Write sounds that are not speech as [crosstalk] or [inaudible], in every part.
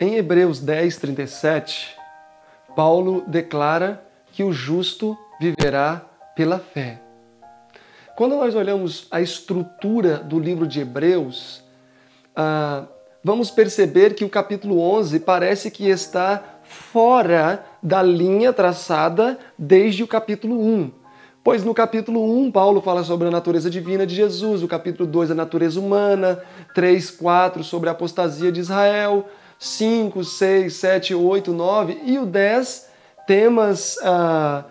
Em Hebreus 10, 37, Paulo declara que o justo viverá pela fé. Quando nós olhamos a estrutura do livro de Hebreus, ah, vamos perceber que o capítulo 11 parece que está fora da linha traçada desde o capítulo 1. Pois no capítulo 1, Paulo fala sobre a natureza divina de Jesus, o capítulo 2, a natureza humana, 3, 4, sobre a apostasia de Israel, 5, 6, 7, 8, 9 e o 10, temas ah,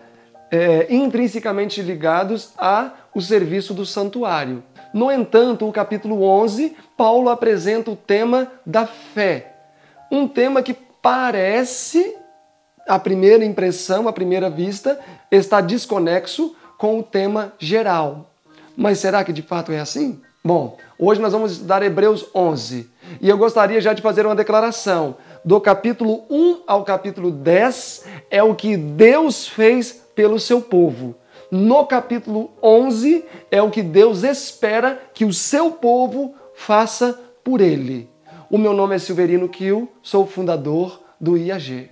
é, intrinsecamente ligados ao serviço do santuário. No entanto, o capítulo 11, Paulo apresenta o tema da fé. Um tema que parece, à primeira impressão, à primeira vista, está desconexo com o tema geral. Mas será que de fato é assim? Bom, hoje nós vamos estudar Hebreus 11. E eu gostaria já de fazer uma declaração. Do capítulo 1 ao capítulo 10 é o que Deus fez pelo seu povo. No capítulo 11 é o que Deus espera que o seu povo faça por ele. O meu nome é Silverino Kiel, sou o fundador do IAG.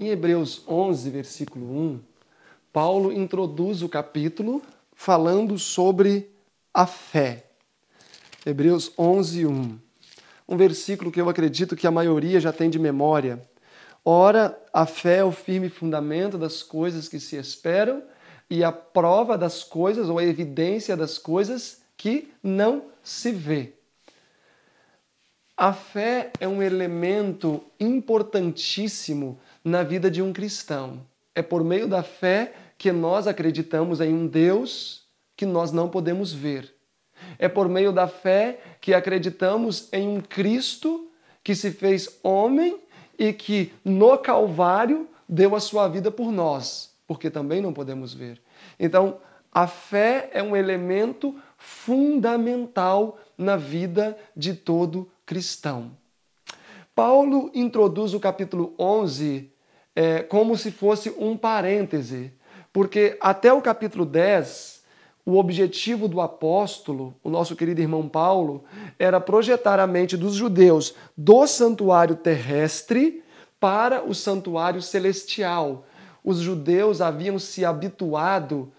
Em Hebreus 11, versículo 1, Paulo introduz o capítulo falando sobre a fé. Hebreus 11, 1. Um versículo que eu acredito que a maioria já tem de memória. Ora, a fé é o firme fundamento das coisas que se esperam e a prova das coisas, ou a evidência das coisas que não se vê. A fé é um elemento importantíssimo na vida de um cristão. É por meio da fé que nós acreditamos em um Deus que nós não podemos ver. É por meio da fé que acreditamos em um Cristo que se fez homem e que no Calvário deu a sua vida por nós, porque também não podemos ver. Então, a fé é um elemento fundamental na vida de todo cristão. Paulo introduz o capítulo 11 é, como se fosse um parêntese, porque até o capítulo 10, o objetivo do apóstolo, o nosso querido irmão Paulo, era projetar a mente dos judeus do santuário terrestre para o santuário celestial. Os judeus haviam se habituado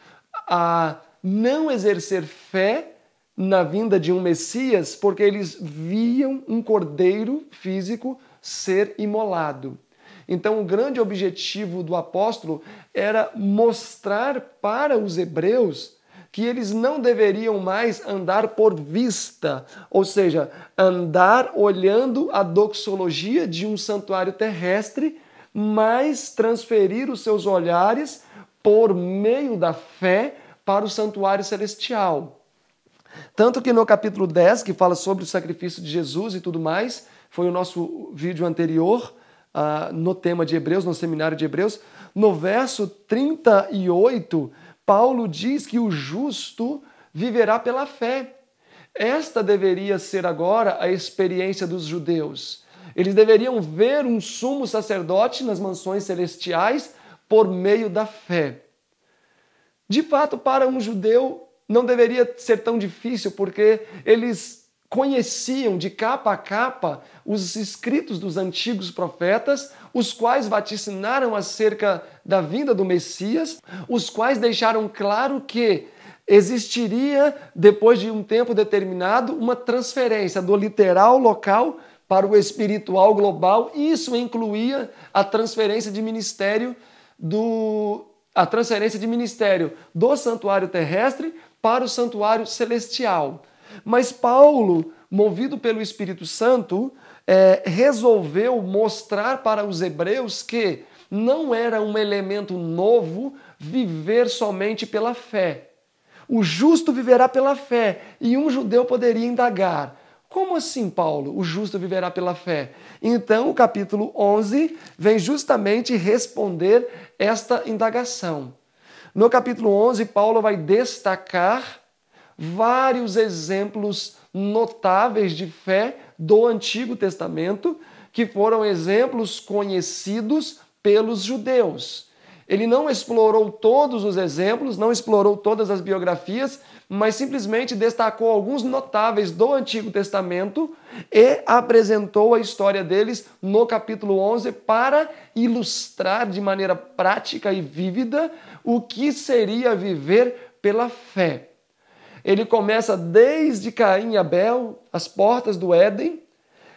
a não exercer fé na vinda de um Messias, porque eles viam um cordeiro físico ser imolado. Então, o grande objetivo do apóstolo era mostrar para os hebreus que eles não deveriam mais andar por vista, ou seja, andar olhando a doxologia de um santuário terrestre, mas transferir os seus olhares por meio da fé para o santuário celestial. Tanto que no capítulo 10, que fala sobre o sacrifício de Jesus e tudo mais, foi o nosso vídeo anterior, uh, no tema de Hebreus, no seminário de Hebreus, no verso 38, Paulo diz que o justo viverá pela fé. Esta deveria ser agora a experiência dos judeus. Eles deveriam ver um sumo sacerdote nas mansões celestiais por meio da fé. De fato, para um judeu, não deveria ser tão difícil, porque eles conheciam de capa a capa os escritos dos antigos profetas, os quais vaticinaram acerca da vinda do Messias, os quais deixaram claro que existiria, depois de um tempo determinado, uma transferência do literal local para o espiritual global, e isso incluía a transferência de ministério do a transferência de ministério do santuário terrestre para o santuário celestial. Mas Paulo, movido pelo Espírito Santo, é, resolveu mostrar para os hebreus que não era um elemento novo viver somente pela fé. O justo viverá pela fé. E um judeu poderia indagar: como assim, Paulo? O justo viverá pela fé. Então, o capítulo 11 vem justamente responder esta indagação. No capítulo 11, Paulo vai destacar vários exemplos notáveis de fé do Antigo Testamento, que foram exemplos conhecidos pelos judeus. Ele não explorou todos os exemplos, não explorou todas as biografias, mas simplesmente destacou alguns notáveis do Antigo Testamento e apresentou a história deles no capítulo 11 para ilustrar de maneira prática e vívida o que seria viver pela fé. Ele começa desde Caim e Abel, as portas do Éden,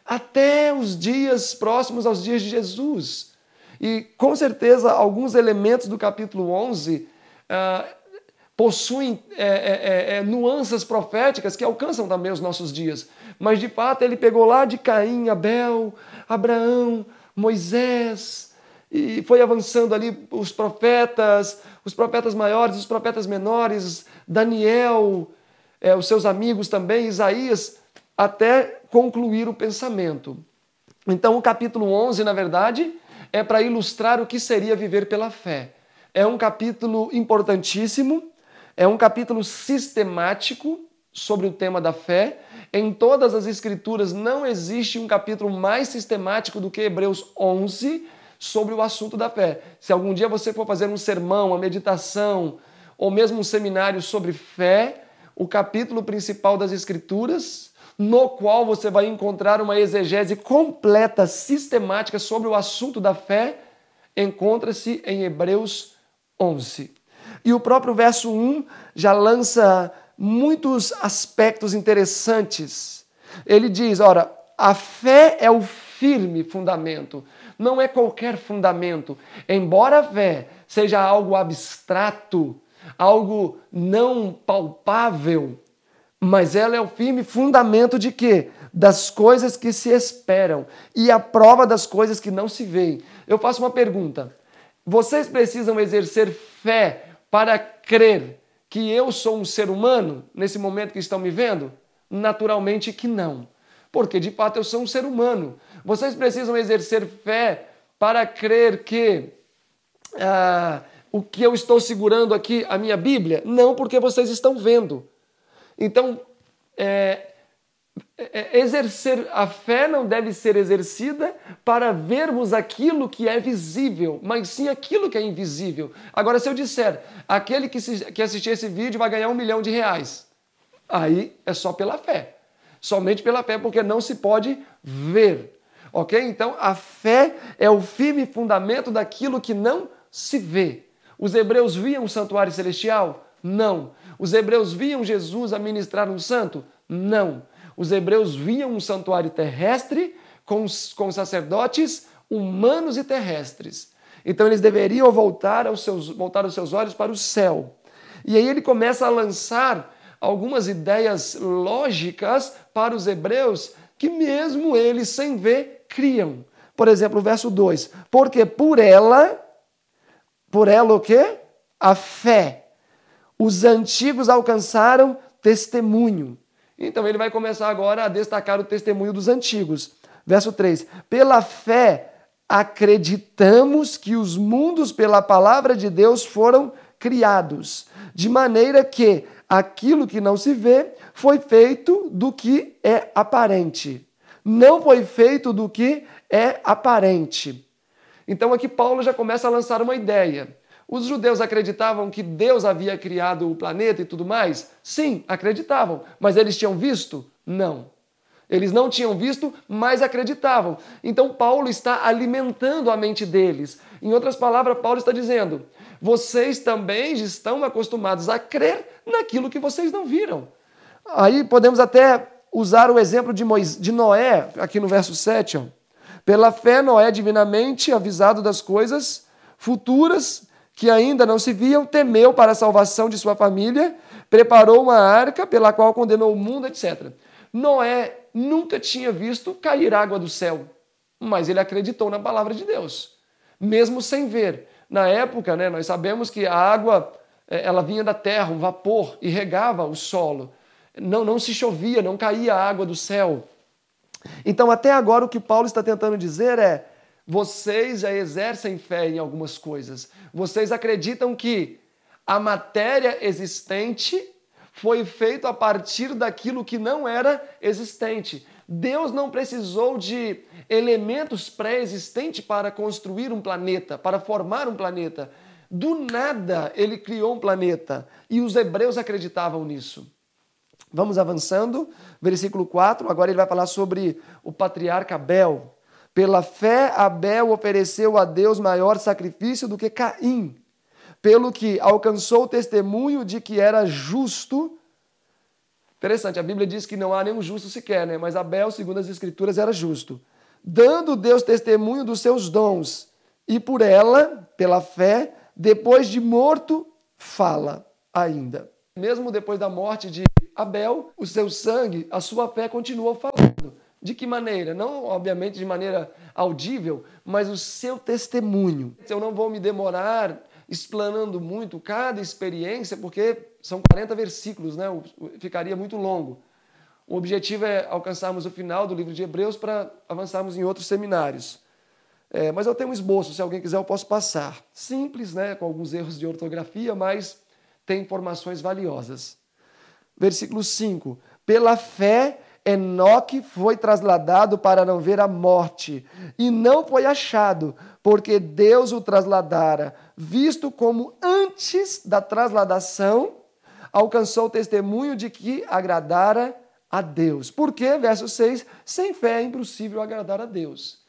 até os dias próximos aos dias de Jesus. E com certeza alguns elementos do capítulo 11 uh, ah, possuem é, é, é, é, nuances proféticas que alcançam também os nossos dias. Mas de fato ele pegou lá de Caim, Abel, Abraão, Moisés, e foi avançando ali os profetas, os profetas maiores, os profetas menores, Daniel, é, os seus amigos também, Isaías, até concluir o pensamento. Então o capítulo 11, na verdade, é para ilustrar o que seria viver pela fé. É um capítulo importantíssimo é um capítulo sistemático sobre o tema da fé. Em todas as escrituras não existe um capítulo mais sistemático do que Hebreus 11 sobre o assunto da fé. Se algum dia você for fazer um sermão, uma meditação ou mesmo um seminário sobre fé, o capítulo principal das escrituras, no qual você vai encontrar uma exegese completa, sistemática sobre o assunto da fé, encontra-se em Hebreus 11. E o próprio verso 1 já lança muitos aspectos interessantes. Ele diz: ora, a fé é o firme fundamento, não é qualquer fundamento. Embora a fé seja algo abstrato, algo não palpável, mas ela é o firme fundamento de quê? Das coisas que se esperam e a prova das coisas que não se veem. Eu faço uma pergunta: vocês precisam exercer fé para crer que eu sou um ser humano nesse momento que estão me vendo? Naturalmente que não. Porque de fato eu sou um ser humano. Vocês precisam exercer fé para crer que ah, o que eu estou segurando aqui, a minha Bíblia? Não, porque vocês estão vendo. Então, é, é, é, exercer a fé não deve ser exercida para vermos aquilo que é visível, mas sim aquilo que é invisível. Agora, se eu disser aquele que, se, que assistir esse vídeo vai ganhar um milhão de reais, aí é só pela fé, somente pela fé, porque não se pode ver, ok? Então, a fé é o firme fundamento daquilo que não se vê. Os hebreus viam o santuário celestial? Não. Os hebreus viam Jesus administrar um santo? Não os hebreus viam um santuário terrestre com, com sacerdotes humanos e terrestres. Então eles deveriam voltar, aos seus, voltar os seus olhos para o céu. E aí ele começa a lançar algumas ideias lógicas para os hebreus que, mesmo eles sem ver, criam. Por exemplo, o verso 2: Porque por ela, por ela o quê? A fé. Os antigos alcançaram testemunho. Então ele vai começar agora a destacar o testemunho dos antigos. Verso 3: Pela fé acreditamos que os mundos, pela palavra de Deus, foram criados, de maneira que aquilo que não se vê foi feito do que é aparente. Não foi feito do que é aparente. Então aqui Paulo já começa a lançar uma ideia. Os judeus acreditavam que Deus havia criado o planeta e tudo mais? Sim, acreditavam. Mas eles tinham visto? Não. Eles não tinham visto, mas acreditavam. Então Paulo está alimentando a mente deles. Em outras palavras, Paulo está dizendo: vocês também estão acostumados a crer naquilo que vocês não viram. Aí podemos até usar o exemplo de, Moisés, de Noé, aqui no verso 7. Pela fé, Noé, divinamente avisado das coisas futuras, que ainda não se viam, temeu para a salvação de sua família, preparou uma arca pela qual condenou o mundo, etc. Noé nunca tinha visto cair água do céu, mas ele acreditou na palavra de Deus, mesmo sem ver. Na época, né, nós sabemos que a água eh, ela vinha da terra, um vapor, e regava o solo. Não, não se chovia, não caía água do céu. Então, até agora, o que Paulo está tentando dizer é vocês já exercem fé em algumas coisas. Vocês acreditam que a matéria existente foi feita a partir daquilo que não era existente. Deus não precisou de elementos pré-existentes para construir um planeta, para formar um planeta. Do nada ele criou um planeta e os hebreus acreditavam nisso. Vamos avançando, versículo 4. Agora ele vai falar sobre o patriarca Abel. Pela fé, Abel ofereceu a Deus maior sacrifício do que Caim, pelo que alcançou o testemunho de que era justo. Interessante, a Bíblia diz que não há nenhum justo sequer, né? mas Abel, segundo as Escrituras, era justo. Dando Deus testemunho dos seus dons, e por ela, pela fé, depois de morto, fala ainda. Mesmo depois da morte de Abel, o seu sangue, a sua fé continua falando. De que maneira? Não, obviamente, de maneira audível, mas o seu testemunho. Eu não vou me demorar explanando muito cada experiência, porque são 40 versículos, né? ficaria muito longo. O objetivo é alcançarmos o final do livro de Hebreus para avançarmos em outros seminários. É, mas eu tenho um esboço, se alguém quiser eu posso passar. Simples, né? com alguns erros de ortografia, mas tem informações valiosas. Versículo 5: Pela fé Enoque foi trasladado para não ver a morte, e não foi achado, porque Deus o trasladara, visto como antes da trasladação alcançou o testemunho de que agradara a Deus. Porque, verso 6, sem fé é impossível agradar a Deus.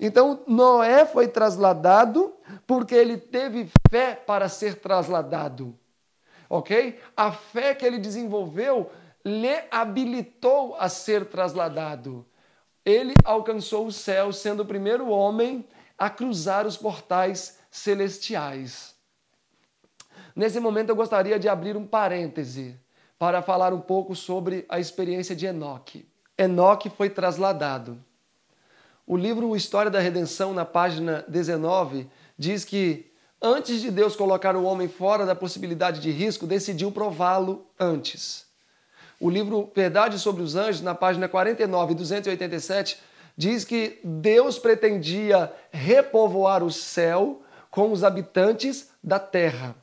Então, Noé foi trasladado porque ele teve fé para ser trasladado. Ok? A fé que ele desenvolveu lhe habilitou a ser trasladado. Ele alcançou o céu, sendo o primeiro homem a cruzar os portais celestiais. Nesse momento eu gostaria de abrir um parêntese para falar um pouco sobre a experiência de Enoque. Enoque foi trasladado. O livro História da Redenção, na página 19, diz que antes de Deus colocar o homem fora da possibilidade de risco, decidiu prová-lo antes. O livro Verdade sobre os Anjos, na página 49 e 287, diz que Deus pretendia repovoar o céu com os habitantes da terra.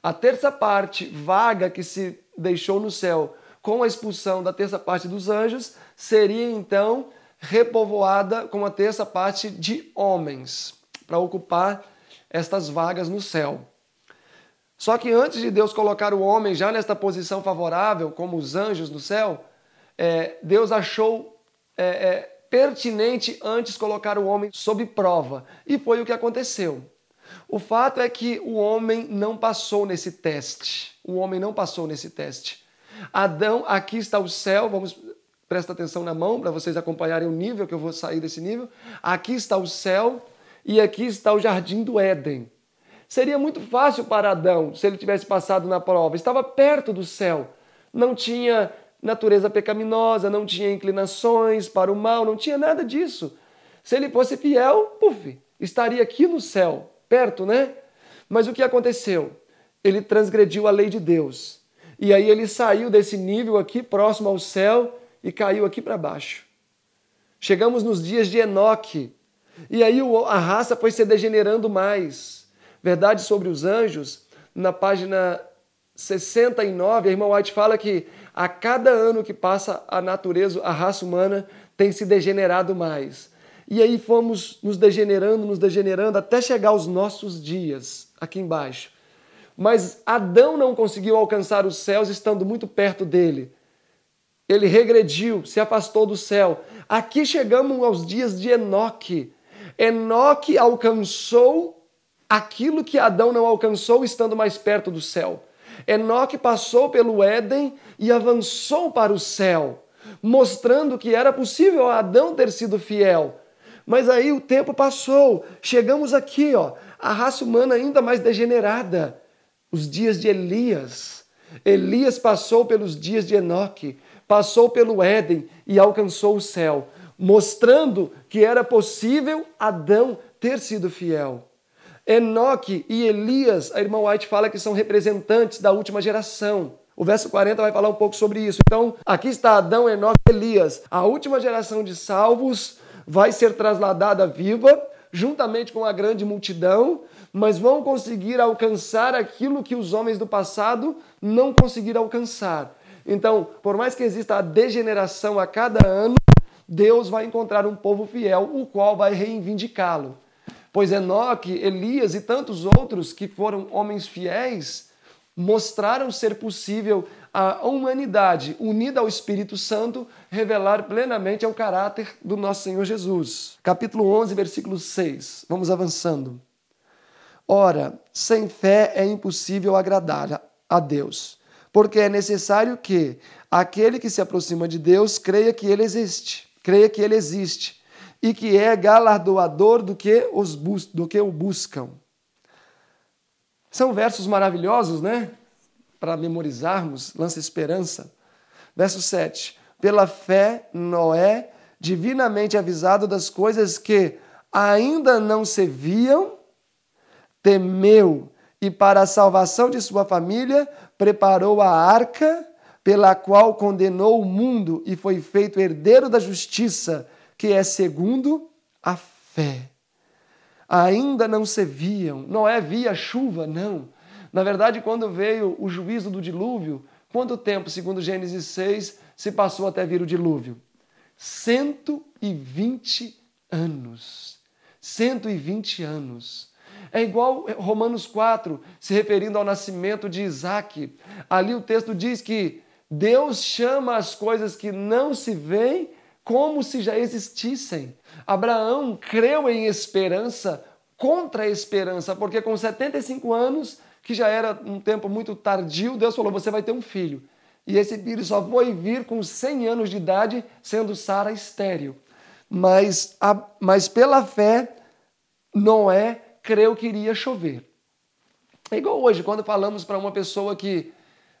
A terça parte vaga que se deixou no céu com a expulsão da terça parte dos anjos seria então repovoada com a terça parte de homens para ocupar estas vagas no céu. Só que antes de Deus colocar o homem já nesta posição favorável, como os anjos no céu, é, Deus achou é, é, pertinente antes colocar o homem sob prova. E foi o que aconteceu. O fato é que o homem não passou nesse teste. O homem não passou nesse teste. Adão, aqui está o céu, vamos presta atenção na mão para vocês acompanharem o nível que eu vou sair desse nível. Aqui está o céu e aqui está o jardim do Éden. Seria muito fácil para Adão se ele tivesse passado na prova. Estava perto do céu. Não tinha natureza pecaminosa, não tinha inclinações para o mal, não tinha nada disso. Se ele fosse fiel, puf, estaria aqui no céu, perto, né? Mas o que aconteceu? Ele transgrediu a lei de Deus. E aí ele saiu desse nível aqui, próximo ao céu, e caiu aqui para baixo. Chegamos nos dias de Enoque. E aí a raça foi se degenerando mais. Verdade sobre os Anjos, na página 69, a irmã White fala que a cada ano que passa a natureza, a raça humana tem se degenerado mais. E aí fomos nos degenerando, nos degenerando até chegar aos nossos dias aqui embaixo. Mas Adão não conseguiu alcançar os céus estando muito perto dele. Ele regrediu, se afastou do céu. Aqui chegamos aos dias de Enoque. Enoque alcançou aquilo que Adão não alcançou estando mais perto do céu. Enoque passou pelo Éden e avançou para o céu, mostrando que era possível Adão ter sido fiel. Mas aí o tempo passou, chegamos aqui, ó, a raça humana ainda mais degenerada. Os dias de Elias. Elias passou pelos dias de Enoque, passou pelo Éden e alcançou o céu, mostrando que era possível Adão ter sido fiel. Enoque e Elias, a irmã White fala que são representantes da última geração. O verso 40 vai falar um pouco sobre isso. Então, aqui está Adão, Enoque e Elias. A última geração de salvos vai ser trasladada viva, juntamente com a grande multidão, mas vão conseguir alcançar aquilo que os homens do passado não conseguiram alcançar. Então, por mais que exista a degeneração a cada ano, Deus vai encontrar um povo fiel, o qual vai reivindicá-lo. Pois Enoque, Elias e tantos outros que foram homens fiéis mostraram ser possível a humanidade, unida ao Espírito Santo, revelar plenamente ao caráter do nosso Senhor Jesus. Capítulo 11, versículo 6. Vamos avançando. Ora, sem fé é impossível agradar a Deus, porque é necessário que aquele que se aproxima de Deus creia que ele existe, creia que ele existe e que é galardoador do que, os bus do que o buscam. São versos maravilhosos, né? Para memorizarmos, lança esperança. Verso 7. Pela fé, Noé, divinamente avisado das coisas que ainda não se viam, temeu e, para a salvação de sua família, preparou a arca pela qual condenou o mundo e foi feito herdeiro da justiça que é segundo a fé. Ainda não se viam, Noé via chuva, não. Na verdade, quando veio o juízo do dilúvio, quanto tempo, segundo Gênesis 6, se passou até vir o dilúvio? 120 anos. 120 anos. É igual Romanos 4, se referindo ao nascimento de Isaac. Ali o texto diz que Deus chama as coisas que não se veem como se já existissem. Abraão creu em esperança contra a esperança, porque com 75 anos, que já era um tempo muito tardio, Deus falou: Você vai ter um filho. E esse filho só foi vir com 100 anos de idade, sendo Sara estéril. Mas, a, mas pela fé, Noé creu que iria chover. É igual hoje, quando falamos para uma pessoa que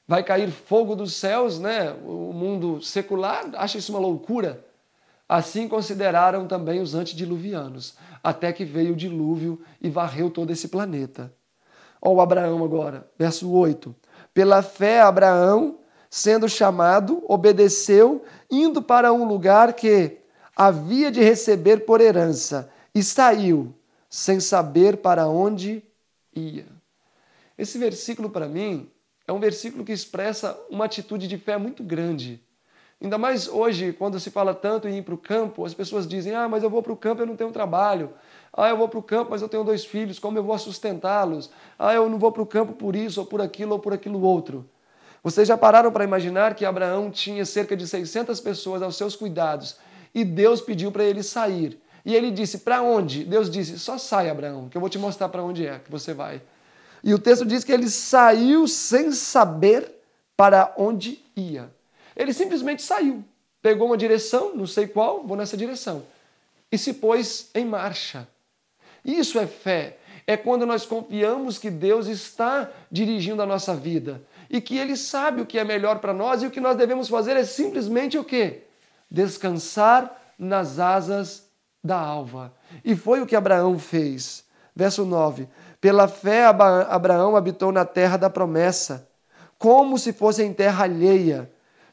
vai cair fogo dos céus, né? O mundo secular acha isso uma loucura. Assim consideraram também os antediluvianos, até que veio o dilúvio e varreu todo esse planeta. Olha o Abraão agora, verso 8. Pela fé, Abraão, sendo chamado, obedeceu, indo para um lugar que havia de receber por herança, e saiu, sem saber para onde ia. Esse versículo, para mim, é um versículo que expressa uma atitude de fé muito grande Ainda mais hoje, quando se fala tanto em ir para o campo, as pessoas dizem: ah, mas eu vou para o campo, eu não tenho trabalho. Ah, eu vou para o campo, mas eu tenho dois filhos, como eu vou sustentá-los? Ah, eu não vou para o campo por isso, ou por aquilo, ou por aquilo outro. Vocês já pararam para imaginar que Abraão tinha cerca de 600 pessoas aos seus cuidados e Deus pediu para ele sair. E ele disse: Para onde? Deus disse: Só sai, Abraão, que eu vou te mostrar para onde é que você vai. E o texto diz que ele saiu sem saber para onde ia. Ele simplesmente saiu, pegou uma direção, não sei qual, vou nessa direção, e se pôs em marcha. Isso é fé. É quando nós confiamos que Deus está dirigindo a nossa vida e que Ele sabe o que é melhor para nós e o que nós devemos fazer é simplesmente o quê? Descansar nas asas da alva. E foi o que Abraão fez. Verso 9: Pela fé, Abraão habitou na terra da promessa, como se fosse em terra alheia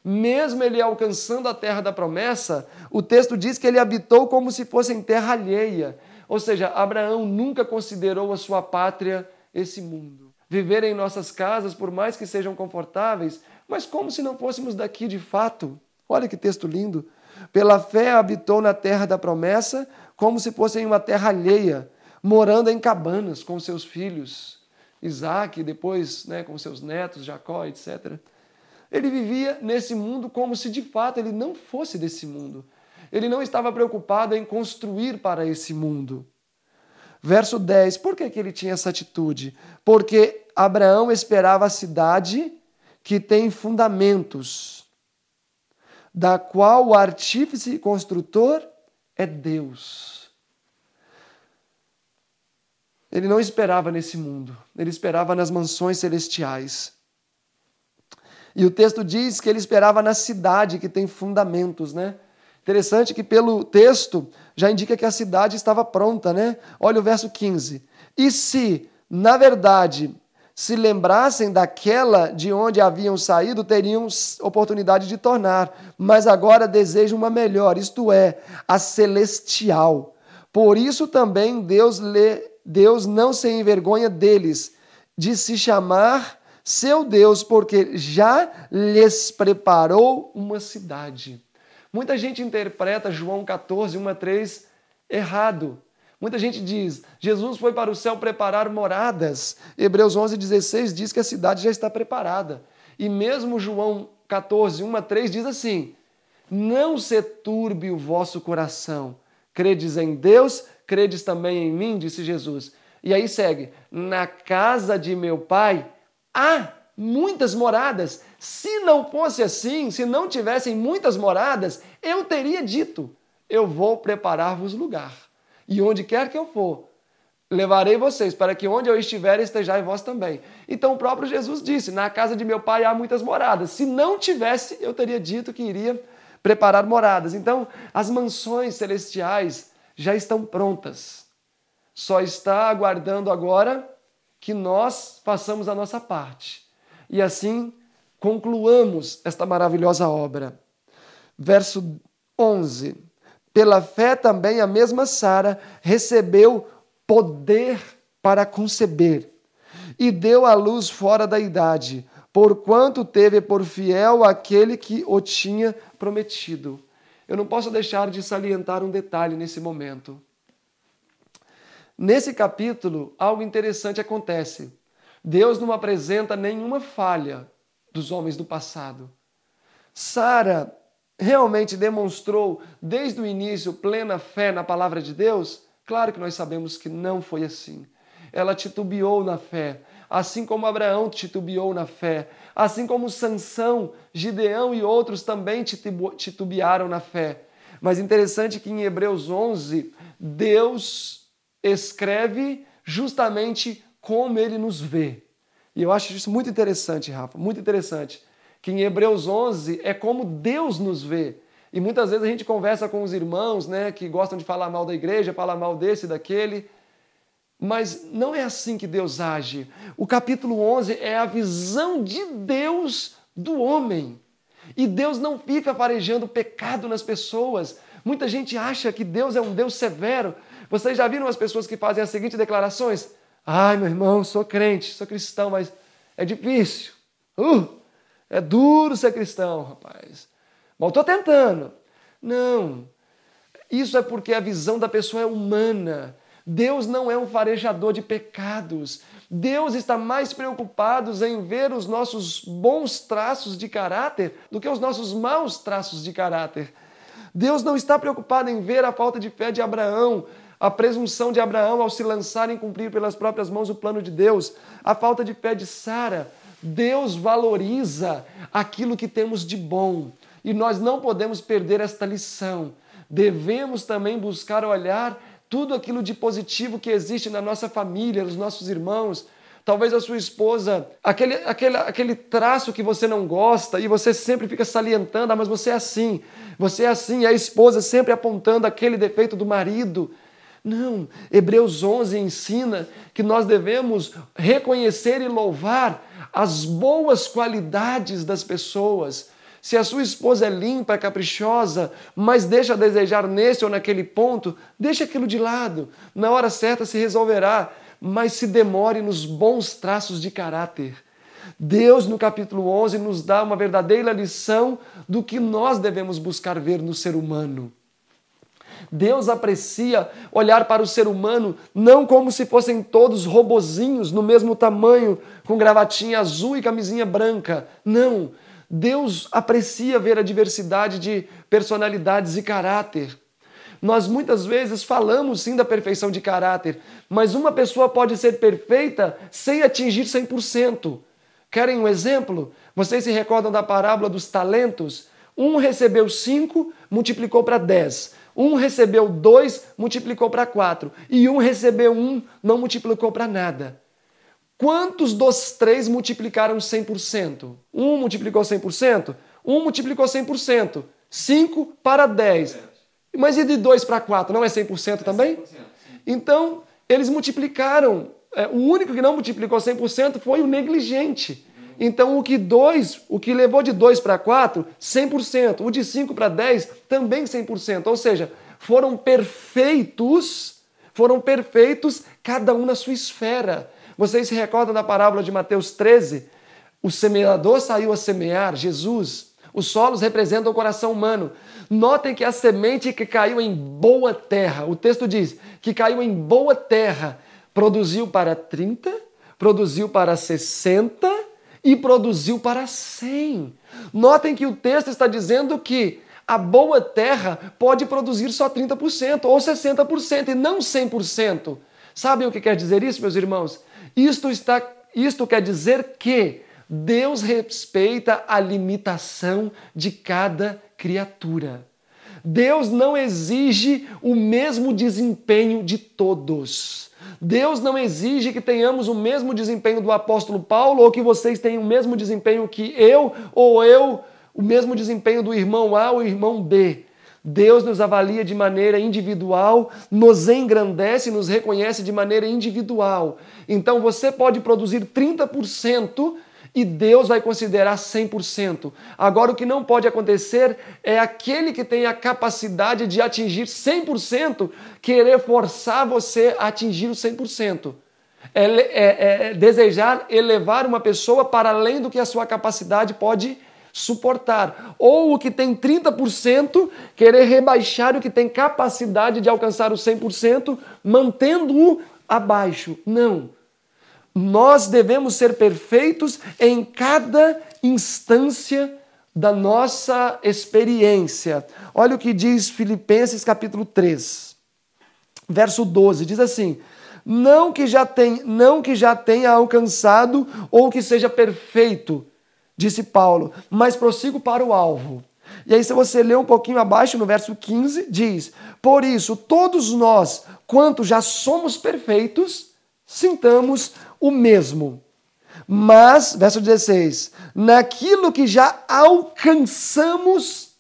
mesmo ele alcançando a terra da promessa, o texto diz que ele habitou como se fosse em terra alheia. Ou seja, Abraão nunca considerou a sua pátria esse mundo. Viver em nossas casas, por mais que sejam confortáveis, mas como se não fôssemos daqui de fato. Olha que texto lindo. Pela fé habitou na terra da promessa, como se fosse em uma terra alheia, morando em cabanas com seus filhos, Isaac, depois né, com seus netos, Jacó, etc. Ele vivia nesse mundo como se de fato ele não fosse desse mundo. Ele não estava preocupado em construir para esse mundo. Verso 10, por que, que ele tinha essa atitude? Porque Abraão esperava a cidade que tem fundamentos, da qual o artífice e construtor é Deus. Ele não esperava nesse mundo, ele esperava nas mansões celestiais. E o texto diz que ele esperava na cidade que tem fundamentos, né? Interessante que pelo texto já indica que a cidade estava pronta, né? Olha o verso 15. E se, na verdade, se lembrassem daquela de onde haviam saído, teriam oportunidade de tornar, mas agora desejam uma melhor, isto é, a celestial. Por isso também Deus Deus não se envergonha deles de se chamar seu Deus, porque já lhes preparou uma cidade. Muita gente interpreta João 14, 1 a 3 errado. Muita gente diz, Jesus foi para o céu preparar moradas. Hebreus 11, 16 diz que a cidade já está preparada. E mesmo João 14, 1 a 3 diz assim, não se turbe o vosso coração. Credes em Deus, credes também em mim, disse Jesus. E aí segue: Na casa de meu pai há muitas moradas. Se não fosse assim, se não tivessem muitas moradas, eu teria dito: Eu vou preparar-vos lugar. E onde quer que eu for, levarei vocês, para que onde eu estiver estejais vós também. Então o próprio Jesus disse: Na casa de meu pai há muitas moradas. Se não tivesse, eu teria dito que iria preparar moradas. Então as mansões celestiais já estão prontas. Só está aguardando agora que nós façamos a nossa parte e assim concluamos esta maravilhosa obra. Verso 11. Pela fé também a mesma Sara recebeu poder para conceber e deu à luz fora da idade, porquanto teve por fiel aquele que o tinha prometido. Eu não posso deixar de salientar um detalhe nesse momento. Nesse capítulo, algo interessante acontece. Deus não apresenta nenhuma falha dos homens do passado. Sara realmente demonstrou desde o início plena fé na palavra de Deus? Claro que nós sabemos que não foi assim. Ela titubeou na fé, assim como Abraão titubeou na fé, assim como Sansão, Gideão e outros também titubearam na fé. Mas interessante que em Hebreus 11, Deus escreve justamente como ele nos vê. E eu acho isso muito interessante, Rafa, muito interessante. Que em Hebreus 11 é como Deus nos vê. E muitas vezes a gente conversa com os irmãos, né, que gostam de falar mal da igreja, falar mal desse daquele, mas não é assim que Deus age. O capítulo 11 é a visão de Deus do homem. E Deus não fica farejando pecado nas pessoas. Muita gente acha que Deus é um Deus severo, vocês já viram as pessoas que fazem as seguintes declarações? Ai, meu irmão, sou crente, sou cristão, mas é difícil. Uh, é duro ser cristão, rapaz. Mas estou tentando. Não. Isso é porque a visão da pessoa é humana. Deus não é um farejador de pecados. Deus está mais preocupado em ver os nossos bons traços de caráter do que os nossos maus traços de caráter. Deus não está preocupado em ver a falta de fé de Abraão, a presunção de Abraão ao se lançar em cumprir pelas próprias mãos o plano de Deus, a falta de fé de Sara. Deus valoriza aquilo que temos de bom e nós não podemos perder esta lição. Devemos também buscar olhar tudo aquilo de positivo que existe na nossa família, nos nossos irmãos, talvez a sua esposa, aquele, aquele, aquele traço que você não gosta e você sempre fica salientando, ah, mas você é assim, você é assim, e a esposa sempre apontando aquele defeito do marido. Não, Hebreus 11 ensina que nós devemos reconhecer e louvar as boas qualidades das pessoas. Se a sua esposa é limpa, é caprichosa, mas deixa a desejar nesse ou naquele ponto, deixa aquilo de lado. Na hora certa se resolverá, mas se demore nos bons traços de caráter. Deus, no capítulo 11, nos dá uma verdadeira lição do que nós devemos buscar ver no ser humano. Deus aprecia olhar para o ser humano não como se fossem todos robozinhos no mesmo tamanho, com gravatinha azul e camisinha branca. Não. Deus aprecia ver a diversidade de personalidades e caráter. Nós muitas vezes falamos sim da perfeição de caráter, mas uma pessoa pode ser perfeita sem atingir 100%. Querem um exemplo? Vocês se recordam da parábola dos talentos? Um recebeu cinco, multiplicou para dez. Um recebeu dois, multiplicou para quatro. E um recebeu um, não multiplicou para nada. Quantos dos três multiplicaram 100%? Um multiplicou 100%? Um multiplicou 100%. 5 para 10. Mas e de 2 para 4? Não é 100% também? É então, eles multiplicaram. É, o único que não multiplicou 100% foi o negligente. Então, o que dois, o que levou de 2 para 4, 100%. O de 5 para 10, também 100%. Ou seja, foram perfeitos, foram perfeitos cada um na sua esfera. Vocês se recordam da parábola de Mateus 13? O semeador saiu a semear, Jesus. Os solos representam o coração humano. Notem que a semente que caiu em boa terra, o texto diz que caiu em boa terra, produziu para 30, produziu para 60 e produziu para cem. Notem que o texto está dizendo que a boa terra pode produzir só 30% ou 60% e não 100%. Sabem o que quer dizer isso, meus irmãos? Isto, está, isto quer dizer que Deus respeita a limitação de cada criatura. Deus não exige o mesmo desempenho de todos. Deus não exige que tenhamos o mesmo desempenho do apóstolo Paulo ou que vocês tenham o mesmo desempenho que eu ou eu, o mesmo desempenho do irmão A ou irmão B. Deus nos avalia de maneira individual, nos engrandece, nos reconhece de maneira individual. Então você pode produzir 30% e Deus vai considerar 100%. Agora, o que não pode acontecer é aquele que tem a capacidade de atingir 100% querer forçar você a atingir o 100%. É, é, é, é, desejar elevar uma pessoa para além do que a sua capacidade pode suportar. Ou o que tem 30% querer rebaixar o que tem capacidade de alcançar o 100%, mantendo-o abaixo. Não nós devemos ser perfeitos em cada instância da nossa experiência. Olha o que diz Filipenses capítulo 3, verso 12, diz assim: não que já tem, não que já tenha alcançado ou que seja perfeito, disse Paulo, mas prossigo para o alvo. E aí, se você ler um pouquinho abaixo, no verso 15, diz: Por isso, todos nós, quanto já somos perfeitos, sintamos o mesmo. Mas, verso 16, naquilo que já alcançamos,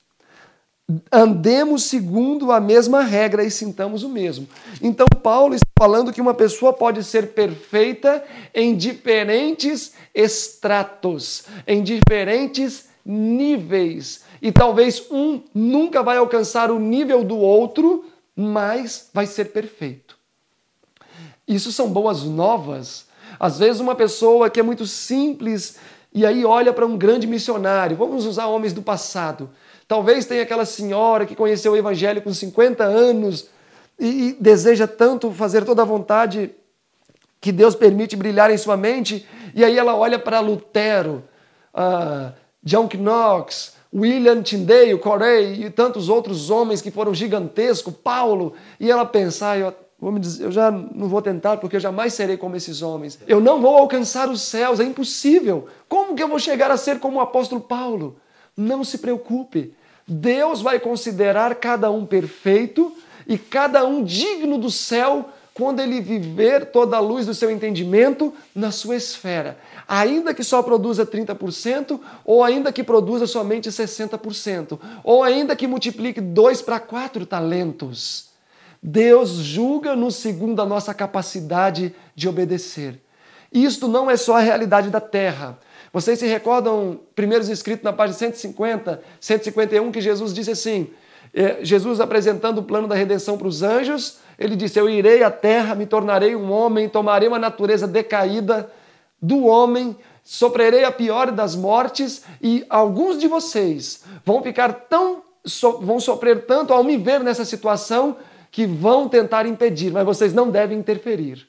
andemos segundo a mesma regra e sintamos o mesmo. Então, Paulo está falando que uma pessoa pode ser perfeita em diferentes estratos, em diferentes níveis. E talvez um nunca vai alcançar o nível do outro, mas vai ser perfeito. Isso são boas novas às vezes, uma pessoa que é muito simples e aí olha para um grande missionário, vamos usar homens do passado. Talvez tenha aquela senhora que conheceu o evangelho com 50 anos e, e deseja tanto fazer toda a vontade que Deus permite brilhar em sua mente, e aí ela olha para Lutero, uh, John Knox, William Tyndale, Corey e tantos outros homens que foram gigantescos, Paulo, e ela pensar, eu Vou me dizer, eu já não vou tentar porque eu jamais serei como esses homens. Eu não vou alcançar os céus, é impossível. Como que eu vou chegar a ser como o apóstolo Paulo? Não se preocupe. Deus vai considerar cada um perfeito e cada um digno do céu quando ele viver toda a luz do seu entendimento na sua esfera. Ainda que só produza 30%, ou ainda que produza somente 60%, ou ainda que multiplique 2 para 4 talentos. Deus julga-nos segundo a nossa capacidade de obedecer. Isto não é só a realidade da terra. Vocês se recordam, primeiros escritos na página 150, 151, que Jesus disse assim: é, Jesus apresentando o plano da redenção para os anjos, ele disse: Eu irei à terra, me tornarei um homem, tomarei uma natureza decaída do homem, sofrerei a pior das mortes, e alguns de vocês vão ficar tão. vão sofrer tanto ao me ver nessa situação que vão tentar impedir, mas vocês não devem interferir.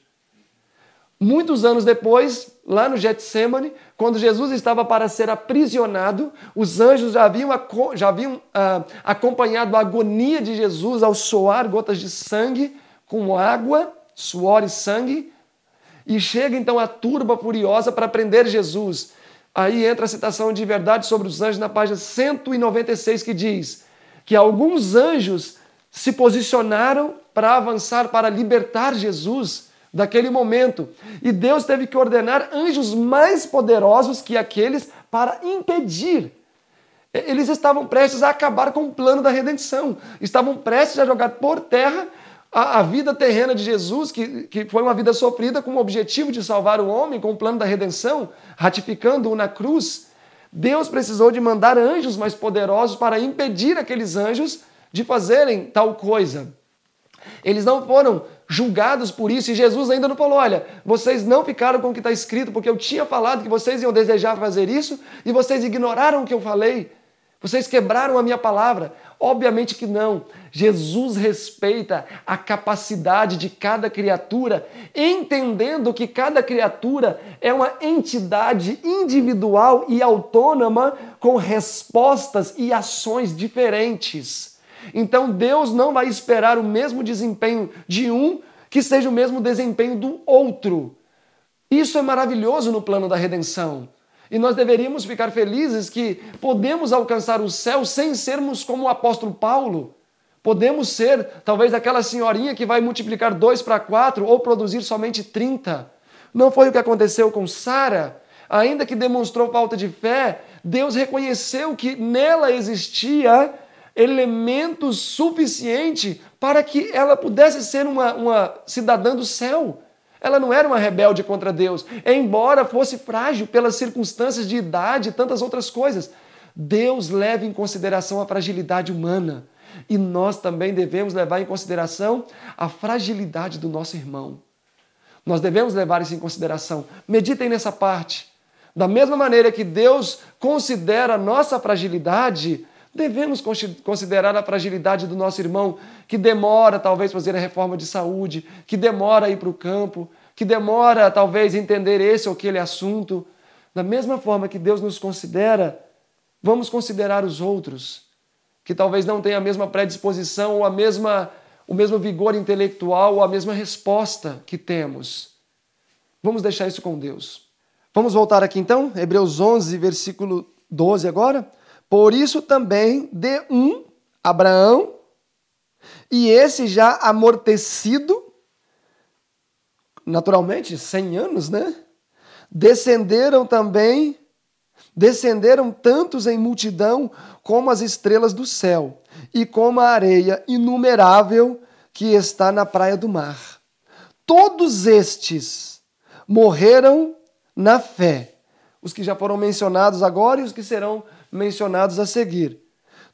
Muitos anos depois, lá no Getsemane, quando Jesus estava para ser aprisionado, os anjos já haviam, já haviam ah, acompanhado a agonia de Jesus ao soar gotas de sangue com água, suor e sangue. E chega então a turba furiosa para prender Jesus. Aí entra a citação de verdade sobre os anjos na página 196 que diz que alguns anjos se posicionaram para avançar, para libertar Jesus daquele momento. E Deus teve que ordenar anjos mais poderosos que aqueles para impedir. Eles estavam prestes a acabar com o plano da redenção, estavam prestes a jogar por terra a, a, vida terrena de Jesus, que, que foi uma vida sofrida com o objetivo de salvar o homem, com o plano da redenção, ratificando-o na cruz. Deus precisou de mandar anjos mais poderosos para impedir aqueles anjos de fazerem tal coisa. Eles não foram julgados por isso, e Jesus ainda não falou: olha, vocês não ficaram com o que está escrito, porque eu tinha falado que vocês iam desejar fazer isso e vocês ignoraram o que eu falei. Vocês quebraram a minha palavra. Obviamente que não. Jesus respeita a capacidade de cada criatura, entendendo que cada criatura é uma entidade individual e autônoma com respostas e ações diferentes. Então Deus não vai esperar o mesmo desempenho de um que seja o mesmo desempenho do outro. Isso é maravilhoso no plano da redenção. E nós deveríamos ficar felizes que podemos alcançar o céu sem sermos como o apóstolo Paulo. Podemos ser, talvez, aquela senhorinha que vai multiplicar dois para quatro ou produzir somente trinta. Não foi o que aconteceu com Sara. Ainda que demonstrou falta de fé, Deus reconheceu que nela existia elementos suficientes para que ela pudesse ser uma, uma cidadã do céu. Ela não era uma rebelde contra Deus, embora fosse frágil pelas circunstâncias de idade e tantas outras coisas. Deus leva em consideração a fragilidade humana e nós também devemos levar em consideração a fragilidade do nosso irmão. Nós devemos levar isso em consideração. Meditem nessa parte. Da mesma maneira que Deus considera a nossa fragilidade, Devemos considerar a fragilidade do nosso irmão que demora, talvez, fazer a reforma de saúde, que demora a ir para o campo, que demora, talvez, entender esse ou aquele assunto. Da mesma forma que Deus nos considera, vamos considerar os outros que talvez não tenham a mesma predisposição ou a mesma o mesmo vigor intelectual ou a mesma resposta que temos. Vamos deixar isso com Deus. Vamos voltar aqui então, Hebreus 11, versículo 12 agora. Por isso também de um, Abraão, e esse já amortecido, naturalmente, 100 anos, né? Descenderam também, descenderam tantos em multidão como as estrelas do céu e como a areia inumerável que está na praia do mar. Todos estes morreram na fé, os que já foram mencionados agora e os que serão mencionados mencionados a seguir.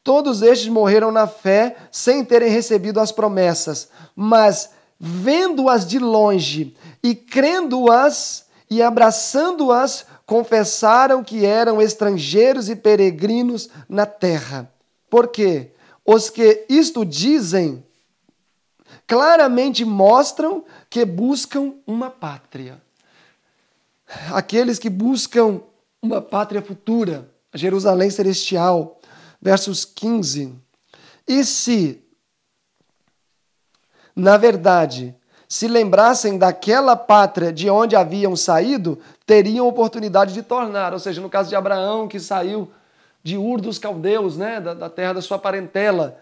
Todos estes morreram na fé sem terem recebido as promessas, mas vendo-as de longe e crendo-as e abraçando-as, confessaram que eram estrangeiros e peregrinos na terra. Porque os que isto dizem claramente mostram que buscam uma pátria. Aqueles que buscam uma pátria futura Jerusalém Celestial, versos 15. E se, na verdade, se lembrassem daquela pátria de onde haviam saído, teriam oportunidade de tornar. Ou seja, no caso de Abraão, que saiu de Ur dos Caldeus, né, da, da terra da sua parentela.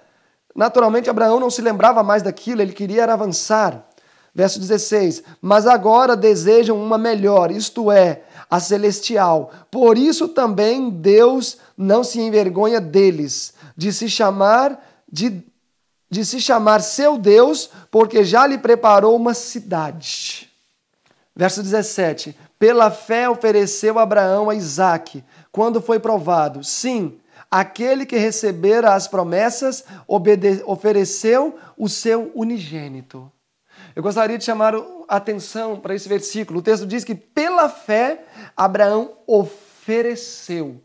Naturalmente, Abraão não se lembrava mais daquilo, ele queria avançar. Verso 16: Mas agora desejam uma melhor, isto é, a celestial. Por isso também Deus não se envergonha deles, de se chamar de, de se chamar seu Deus, porque já lhe preparou uma cidade. Verso 17: Pela fé ofereceu Abraão a Isaac, quando foi provado. Sim, aquele que recebera as promessas ofereceu o seu unigênito. Eu gostaria de chamar a atenção para esse versículo. O texto diz que pela fé Abraão ofereceu.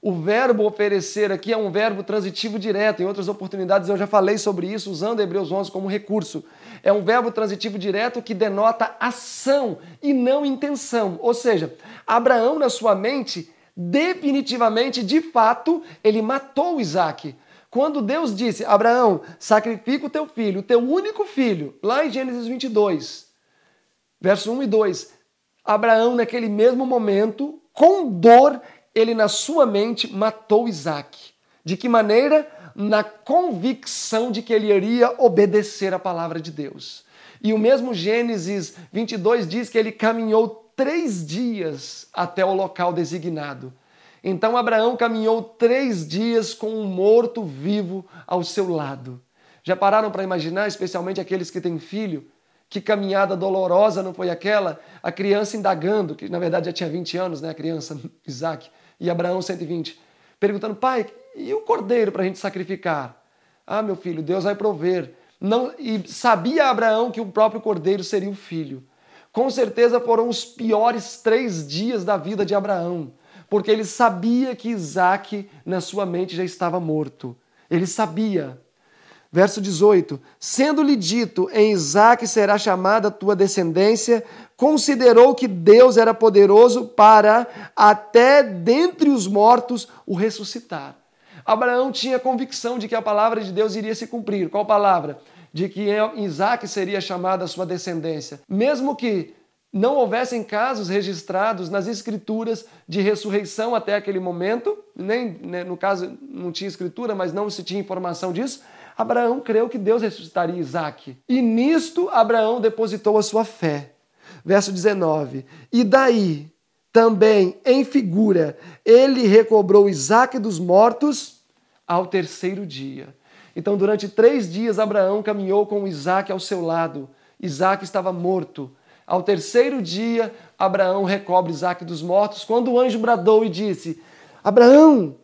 O verbo oferecer aqui é um verbo transitivo direto. Em outras oportunidades eu já falei sobre isso usando Hebreus 11 como recurso. É um verbo transitivo direto que denota ação e não intenção. Ou seja, Abraão, na sua mente, definitivamente, de fato, ele matou Isaac. Quando Deus disse, Abraão, sacrifica o teu filho, o teu único filho, lá em Gênesis 22, verso 1 e 2, Abraão, naquele mesmo momento, com dor, ele na sua mente matou Isaac. De que maneira? Na convicção de que ele iria obedecer a palavra de Deus. E o mesmo Gênesis 22 diz que ele caminhou três dias até o local designado. Então Abraão caminhou três dias com um morto vivo ao seu lado. Já pararam para imaginar, especialmente aqueles que têm filho? Que caminhada dolorosa não foi aquela? A criança indagando, que na verdade já tinha 20 anos, né? A criança, [laughs] Isaac, e Abraão, 120, perguntando: pai, e o cordeiro para a gente sacrificar? Ah, meu filho, Deus vai prover. Não, e sabia Abraão que o próprio cordeiro seria o filho. Com certeza foram os piores três dias da vida de Abraão, porque ele sabia que Isaac, na sua mente, já estava morto. Ele sabia, Verso 18: Sendo-lhe dito, em Isaac será chamada tua descendência, considerou que Deus era poderoso para, até dentre os mortos, o ressuscitar. Abraão tinha convicção de que a palavra de Deus iria se cumprir. Qual palavra? De que Isaac seria chamada sua descendência. Mesmo que não houvessem casos registrados nas escrituras de ressurreição até aquele momento, nem né, no caso não tinha escritura, mas não se tinha informação disso, Abraão creu que Deus ressuscitaria Isaac. E nisto Abraão depositou a sua fé. Verso 19. E daí, também em figura, ele recobrou Isaac dos mortos ao terceiro dia. Então, durante três dias, Abraão caminhou com Isaac ao seu lado. Isaac estava morto. Ao terceiro dia, Abraão recobre Isaac dos mortos, quando o anjo bradou e disse: Abraão,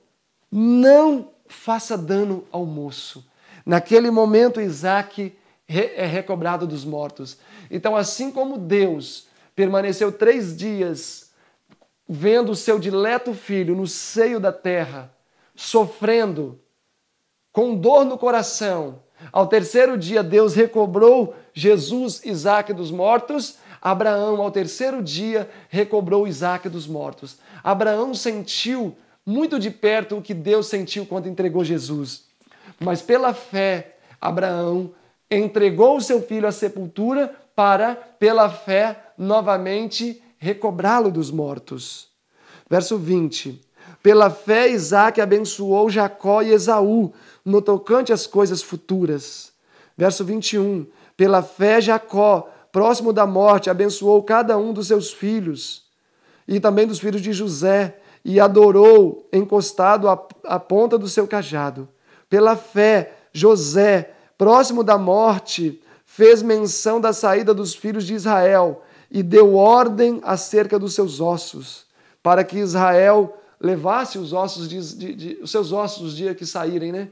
não faça dano ao moço, Naquele momento, Isaac é recobrado dos mortos. Então, assim como Deus permaneceu três dias vendo o seu dileto filho no seio da terra, sofrendo, com dor no coração, ao terceiro dia, Deus recobrou Jesus, Isaac dos mortos. Abraão, ao terceiro dia, recobrou Isaac dos mortos. Abraão sentiu muito de perto o que Deus sentiu quando entregou Jesus. Mas pela fé, Abraão entregou o seu filho à sepultura para, pela fé, novamente recobrá-lo dos mortos. Verso 20. Pela fé, Isaac abençoou Jacó e Esaú no tocante às coisas futuras. Verso 21. Pela fé, Jacó, próximo da morte, abençoou cada um dos seus filhos e também dos filhos de José e adorou encostado à, à ponta do seu cajado. Pela fé, José, próximo da morte, fez menção da saída dos filhos de Israel e deu ordem acerca dos seus ossos, para que Israel levasse os ossos de, de, de, os seus ossos os dias que saírem, né?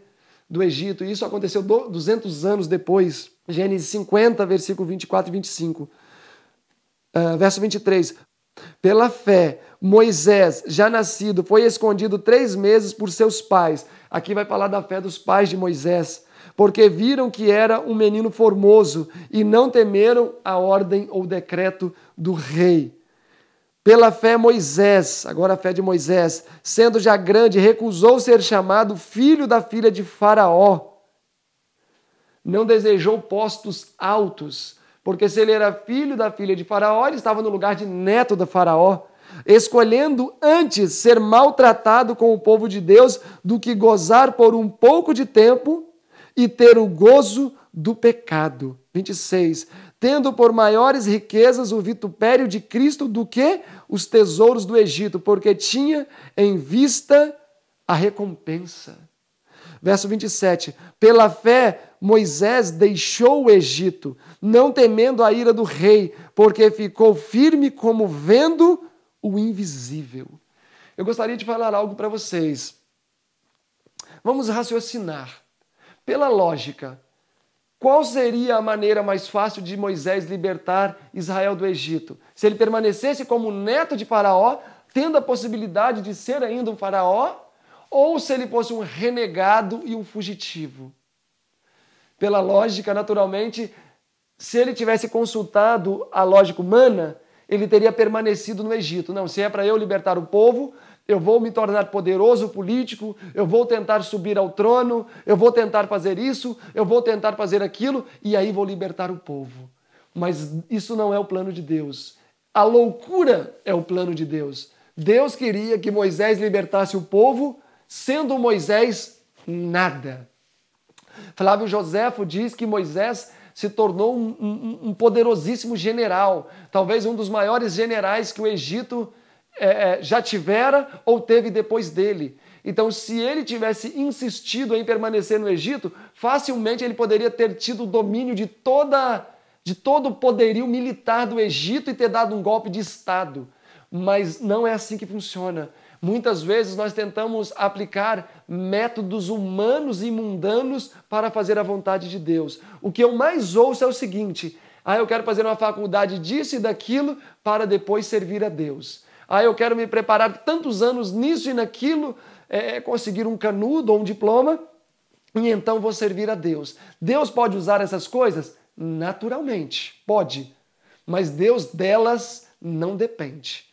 Do Egito. E isso aconteceu 200 anos depois. Gênesis 50, versículo 24 e 25. Uh, ah, verso 23. Pela fé, Moisés, já nascido, foi escondido três meses por seus pais Aqui vai falar da fé dos pais de Moisés, porque viram que era um menino formoso e não temeram a ordem ou decreto do rei. Pela fé, Moisés, agora a fé de Moisés, sendo já grande, recusou ser chamado filho da filha de Faraó. Não desejou postos altos, porque se ele era filho da filha de Faraó, ele estava no lugar de neto da Faraó escolhendo antes ser maltratado com o povo de Deus do que gozar por um pouco de tempo e ter o gozo do pecado. 26. Tendo por maiores riquezas o vitupério de Cristo do que os tesouros do Egito, porque tinha em vista a recompensa. Verso 27. Pela fé, Moisés deixou o Egito, não temendo a ira do rei, porque ficou firme como vendo o invisível. Eu gostaria de falar algo para vocês. Vamos raciocinar. Pela lógica, qual seria a maneira mais fácil de Moisés libertar Israel do Egito? Se ele permanecesse como neto de Faraó, tendo a possibilidade de ser ainda um Faraó, ou se ele fosse um renegado e um fugitivo? Pela lógica, naturalmente, se ele tivesse consultado a lógica humana, ele teria permanecido no Egito. Não, se é para eu libertar o povo, eu vou me tornar poderoso político, eu vou tentar subir ao trono, eu vou tentar fazer isso, eu vou tentar fazer aquilo e aí vou libertar o povo. Mas isso não é o plano de Deus. A loucura é o plano de Deus. Deus queria que Moisés libertasse o povo, sendo Moisés nada. Flávio Joséfo diz que Moisés se tornou um, um, um poderosíssimo general, talvez um dos maiores generais que o Egito é, é, já tivera ou teve depois dele. Então, se ele tivesse insistido em permanecer no Egito, facilmente ele poderia ter tido o domínio de toda de todo o poderio militar do Egito e ter dado um golpe de estado. Mas não é assim que funciona. Muitas vezes nós tentamos aplicar métodos humanos e mundanos para fazer a vontade de Deus. O que eu mais ouço é o seguinte: ah, eu quero fazer uma faculdade disso e daquilo para depois servir a Deus. Ah, eu quero me preparar tantos anos nisso e naquilo, é, é conseguir um canudo ou um diploma e então vou servir a Deus. Deus pode usar essas coisas? Naturalmente, pode. Mas Deus delas não depende.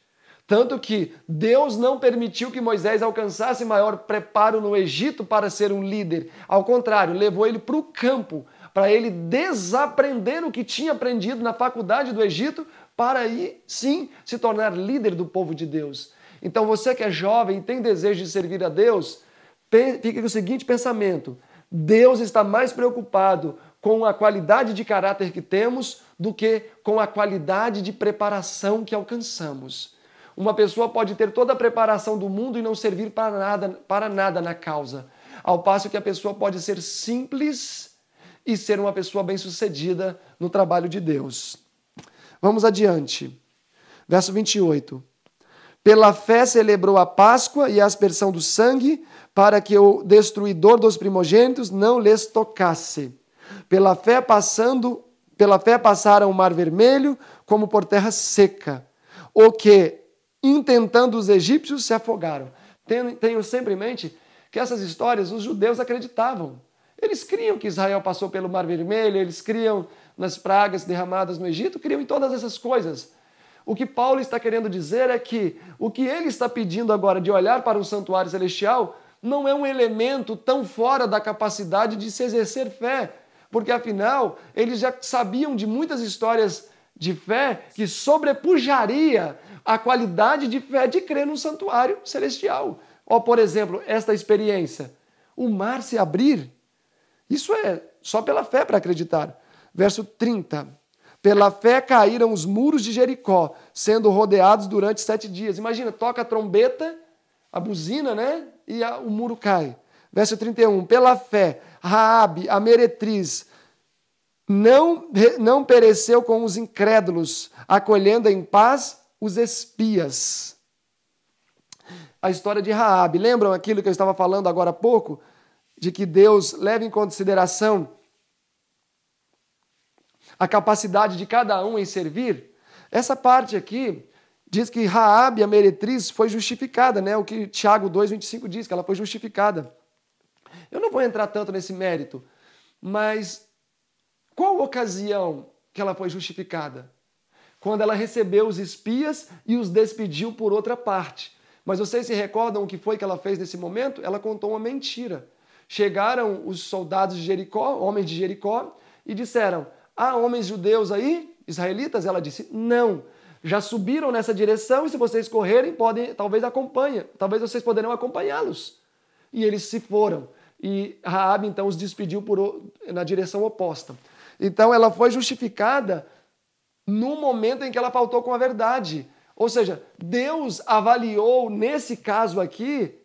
Tanto que Deus não permitiu que Moisés alcançasse maior preparo no Egito para ser um líder. Ao contrário, levou ele para o campo, para ele desaprender o que tinha aprendido na faculdade do Egito, para aí sim se tornar líder do povo de Deus. Então você que é jovem e tem desejo de servir a Deus, fique com o seguinte pensamento: Deus está mais preocupado com a qualidade de caráter que temos do que com a qualidade de preparação que alcançamos. Uma pessoa pode ter toda a preparação do mundo e não servir para nada, para nada na causa, ao passo que a pessoa pode ser simples e ser uma pessoa bem-sucedida no trabalho de Deus. Vamos adiante. Verso 28. Pela fé celebrou a Páscoa e a aspersão do sangue, para que o destruidor dos primogênitos não lhes tocasse. Pela fé passando, pela fé passaram o mar vermelho como por terra seca. O que intentando os egípcios, se afogaram. Tenho sempre em mente que essas histórias os judeus acreditavam. Eles criam que Israel passou pelo Mar Vermelho, eles criam nas pragas derramadas no Egito, criam em todas essas coisas. O que Paulo está querendo dizer é que o que ele está pedindo agora de olhar para um santuário celestial não é um elemento tão fora da capacidade de se exercer fé, porque afinal eles já sabiam de muitas histórias de fé que sobrepujaria a qualidade de fé de crer no santuário celestial. Ou, por exemplo, esta experiência: o mar se abrir. Isso é só pela fé para acreditar. Verso 30. Pela fé caíram os muros de Jericó, sendo rodeados durante sete dias. Imagina, toca a trombeta, a buzina, né? E a, o muro cai. Verso 31. Pela fé, Raabe, a meretriz, não, não pereceu com os incrédulos, acolhendo em paz os espias. A história de Raabe, lembram aquilo que eu estava falando agora há pouco, de que Deus leva em consideração a capacidade de cada um em servir? Essa parte aqui diz que Raabe, a meretriz, foi justificada, né? O que Tiago 2:25 diz que ela foi justificada. Eu não vou entrar tanto nesse mérito, mas qual ocasião que ela foi justificada? Quando ela recebeu os espias e os despediu por outra parte. Mas vocês se recordam o que foi que ela fez nesse momento? Ela contou uma mentira. Chegaram os soldados de Jericó, homens de Jericó, e disseram: Há homens judeus aí, israelitas? Ela disse: Não. Já subiram nessa direção e se vocês correrem, podem, talvez acompanha, talvez vocês poderão acompanhá-los. E eles se foram. E Raab então os despediu por, na direção oposta. Então ela foi justificada no momento em que ela faltou com a verdade. Ou seja, Deus avaliou nesse caso aqui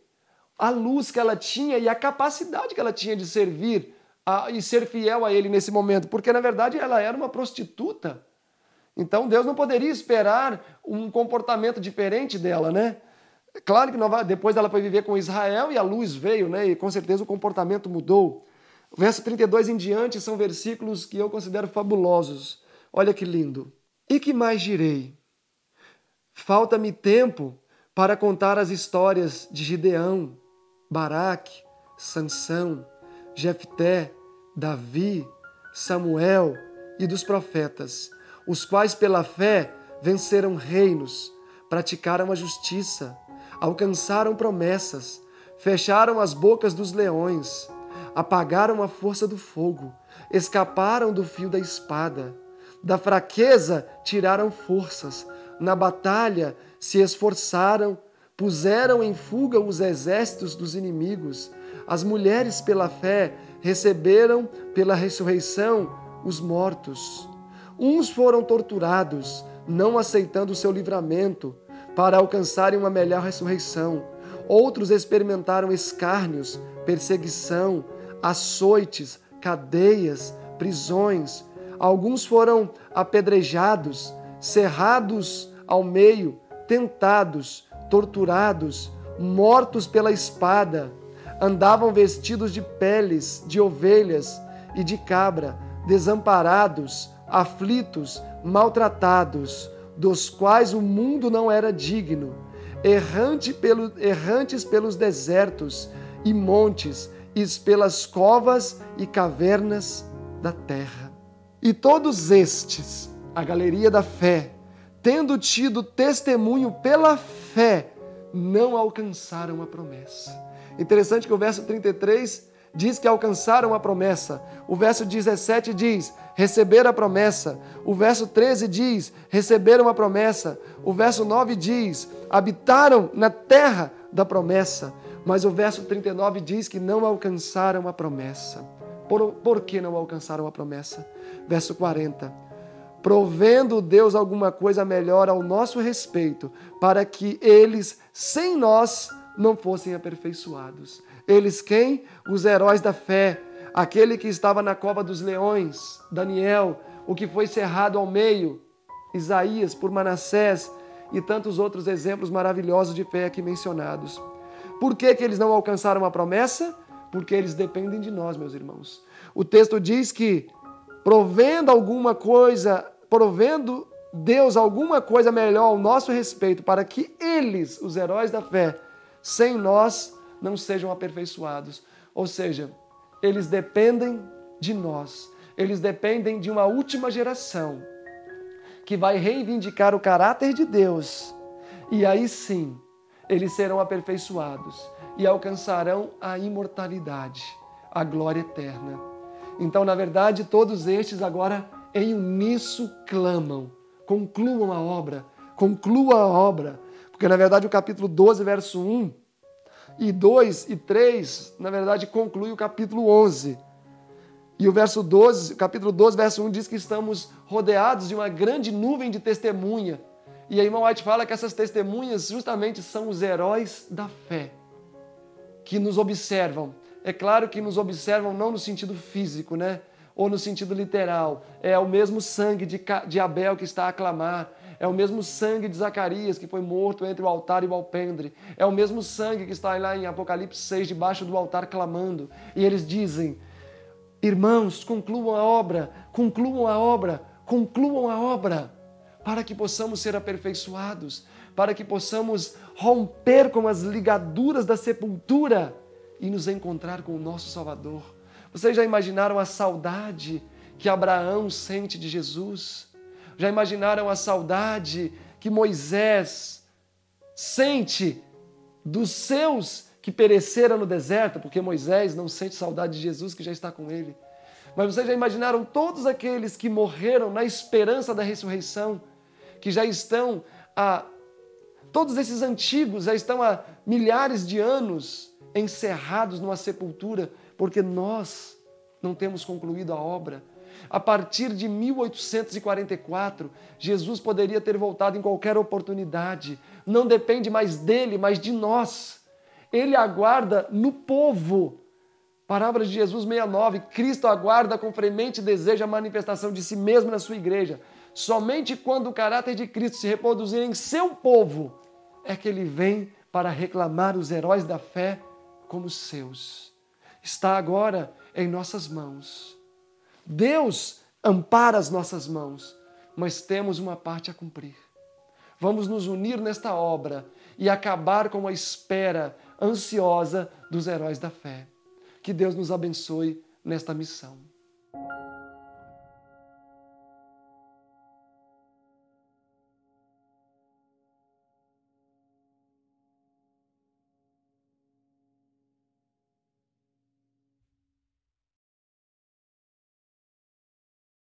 a luz que ela tinha e a capacidade que ela tinha de servir a, e ser fiel a ele nesse momento, porque na verdade ela era uma prostituta. Então Deus não poderia esperar um comportamento diferente dela, né? Claro que depois ela foi viver com Israel e a luz veio, né? E com certeza o comportamento mudou. O verso 32 em diante são versículos que eu considero fabulosos. Olha que lindo. E que mais direi? Falta-me tempo para contar as histórias de Gideão, Baraque, Sansão, Jefté, Davi, Samuel e dos profetas, os quais pela fé venceram reinos, praticaram a justiça, alcançaram promessas, fecharam as bocas dos leões apagaram a força do fogo, escaparam do fio da espada. Da fraqueza tiraram forças, na batalha se esforçaram, puseram em fuga os exércitos dos inimigos. As mulheres, pela fé, receberam pela ressurreição os mortos. Uns foram torturados, não aceitando o seu livramento, para alcançarem uma melhor ressurreição. Outros experimentaram escárnios, perseguição, açoites, cadeias, prisões. Alguns foram apedrejados, cerrados ao meio, tentados, torturados, mortos pela espada. Andavam vestidos de peles de ovelhas e de cabra, desamparados, aflitos, maltratados, dos quais o mundo não era digno, errante pelo, errantes pelos desertos e montes, e pelas covas e cavernas da terra. E todos estes, a galeria da fé, tendo tido testemunho pela fé, não alcançaram a promessa. Interessante que o verso 33 diz que alcançaram a promessa. O verso 17 diz: receber a promessa. O verso 13 diz: receberam a promessa. O verso 9 diz: habitaram na terra da promessa. Mas o verso 39 diz que não alcançaram a promessa. Por, por que não alcançaram a promessa? Verso 40. Provendo Deus alguma coisa melhor ao nosso respeito, para que eles, sem nós, não fossem aperfeiçoados. Eles quem? Os heróis da fé. Aquele que estava na cova dos leões, Daniel, o que foi cerrado ao meio, Isaías por Manassés e tantos outros exemplos maravilhosos de fé aqui mencionados. Por que, que eles não alcançaram a promessa? Porque eles dependem de nós, meus irmãos. O texto diz que, provendo alguma coisa, provendo Deus alguma coisa melhor ao nosso respeito, para que eles, os heróis da fé, sem nós, não sejam aperfeiçoados. Ou seja, eles dependem de nós. Eles dependem de uma última geração que vai reivindicar o caráter de Deus. E aí sim, eles serão aperfeiçoados e alcançarão a imortalidade, a glória eterna. Então, na verdade, todos estes agora em uníssono clamam: concluam a obra, conclua a obra. Porque, na verdade, o capítulo 12, verso 1 e 2 e 3, na verdade, conclui o capítulo 11. E o verso 12, capítulo 12, verso 1 diz que estamos rodeados de uma grande nuvem de testemunha, e a irmã White fala que essas testemunhas justamente são os heróis da fé, que nos observam. É claro que nos observam não no sentido físico, né? Ou no sentido literal. É o mesmo sangue de Abel que está a clamar. É o mesmo sangue de Zacarias que foi morto entre o altar e o alpendre. É o mesmo sangue que está lá em Apocalipse 6, debaixo do altar clamando. E eles dizem: Irmãos, concluam a obra, concluam a obra, concluam a obra para que possamos ser aperfeiçoados, para que possamos romper com as ligaduras da sepultura e nos encontrar com o nosso Salvador. Vocês já imaginaram a saudade que Abraão sente de Jesus? Já imaginaram a saudade que Moisés sente dos seus que pereceram no deserto, porque Moisés não sente saudade de Jesus que já está com ele? Mas vocês já imaginaram todos aqueles que morreram na esperança da ressurreição? que já estão há. Todos esses antigos já estão há milhares de anos encerrados numa sepultura, porque nós não temos concluído a obra. A partir de 1844, Jesus poderia ter voltado em qualquer oportunidade. Não depende mais dele, mas de nós. Ele aguarda no povo. Palavras de Jesus 69, Cristo aguarda com fremente desejo a manifestação de si mesmo na sua igreja. Somente quando o caráter de Cristo se reproduzir em seu povo é que ele vem para reclamar os heróis da fé como seus. Está agora em nossas mãos. Deus ampara as nossas mãos, mas temos uma parte a cumprir. Vamos nos unir nesta obra e acabar com a espera ansiosa dos heróis da fé. Que Deus nos abençoe nesta missão.